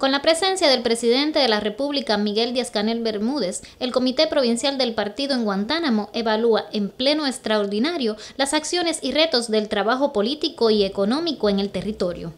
Con la presencia del presidente de la República, Miguel Díaz-Canel Bermúdez, el Comité Provincial del Partido en Guantánamo evalúa en pleno extraordinario las acciones y retos del trabajo político y económico en el territorio.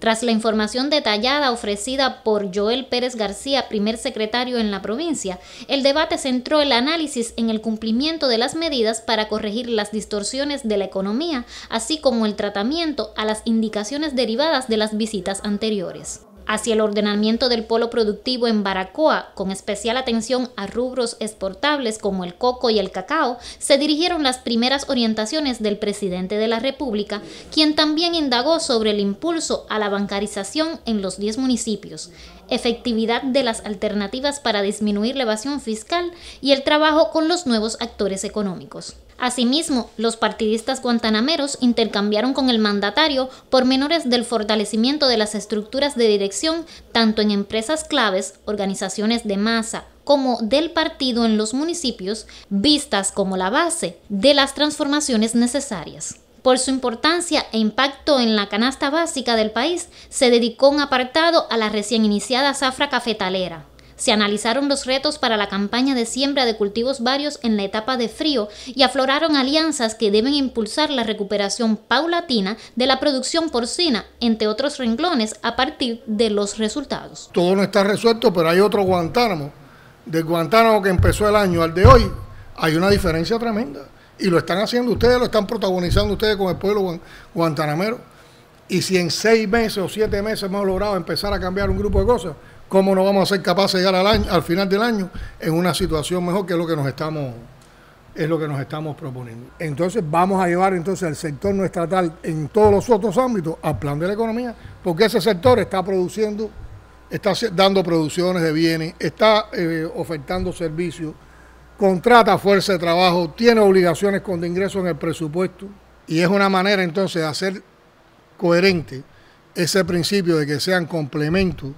Tras la información detallada ofrecida por Joel Pérez García, primer secretario en la provincia, el debate centró el análisis en el cumplimiento de las medidas para corregir las distorsiones de la economía, así como el tratamiento a las indicaciones derivadas de las visitas anteriores hacia el ordenamiento del polo productivo en Baracoa, con especial atención a rubros exportables como el coco y el cacao, se dirigieron las primeras orientaciones del presidente de la República, quien también indagó sobre el impulso a la bancarización en los 10 municipios, efectividad de las alternativas para disminuir la evasión fiscal y el trabajo con los nuevos actores económicos. Asimismo, los partidistas guantanameros intercambiaron con el mandatario pormenores del fortalecimiento de las estructuras de dirección tanto en empresas claves, organizaciones de masa, como del partido en los municipios, vistas como la base de las transformaciones necesarias. Por su importancia e impacto en la canasta básica del país, se dedicó un apartado a la recién iniciada zafra cafetalera se analizaron los retos para la campaña de siembra de cultivos varios en la etapa de frío y afloraron alianzas que deben impulsar la recuperación paulatina de la producción porcina, entre otros renglones, a partir de los resultados. Todo no está resuelto, pero hay otro Guantánamo. Del Guantánamo que empezó el año al de hoy, hay una diferencia tremenda. Y lo están haciendo ustedes, lo están protagonizando ustedes con el pueblo guantanamero. Y si en seis meses o siete meses hemos logrado empezar a cambiar un grupo de cosas, cómo no vamos a ser capaces de llegar al, al final del año en una situación mejor que lo que nos estamos es lo que nos estamos proponiendo. Entonces vamos a llevar entonces al sector no estatal en todos los otros ámbitos al plan de la economía, porque ese sector está produciendo, está dando producciones de bienes, está eh, ofertando servicios, contrata fuerza de trabajo, tiene obligaciones con de ingreso en el presupuesto y es una manera entonces de hacer coherente ese principio de que sean complementos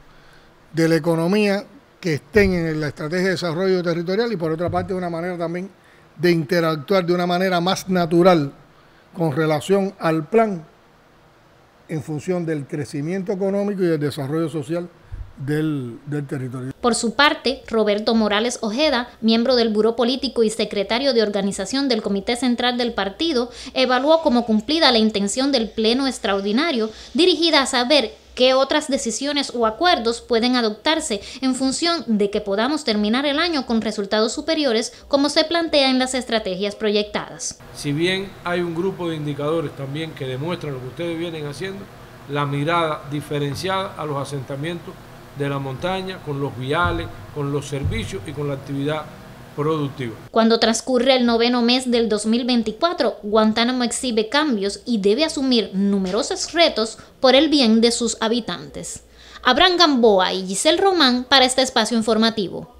de la economía que estén en la estrategia de desarrollo territorial y por otra parte una manera también de interactuar de una manera más natural con relación al plan en función del crecimiento económico y del desarrollo social del, del, territorio. Por su parte, Roberto Morales Ojeda, miembro del Buró Político y secretario de organización del Comité Central del Partido, evaluó como cumplida la intención del Pleno Extraordinario dirigida a saber qué otras decisiones o acuerdos pueden adoptarse en función de que podamos terminar el año con resultados superiores como se plantea en las estrategias proyectadas. Si bien hay un grupo de indicadores también que demuestran lo que ustedes vienen haciendo, la mirada diferenciada a los asentamientos de la montaña, con los viales, con los servicios y con la actividad productivo. Cuando transcurre el noveno mes del 2024, Guantánamo exhibe cambios y debe asumir numerosos retos por el bien de sus habitantes. Abraham Gamboa y Giselle Román para este espacio informativo.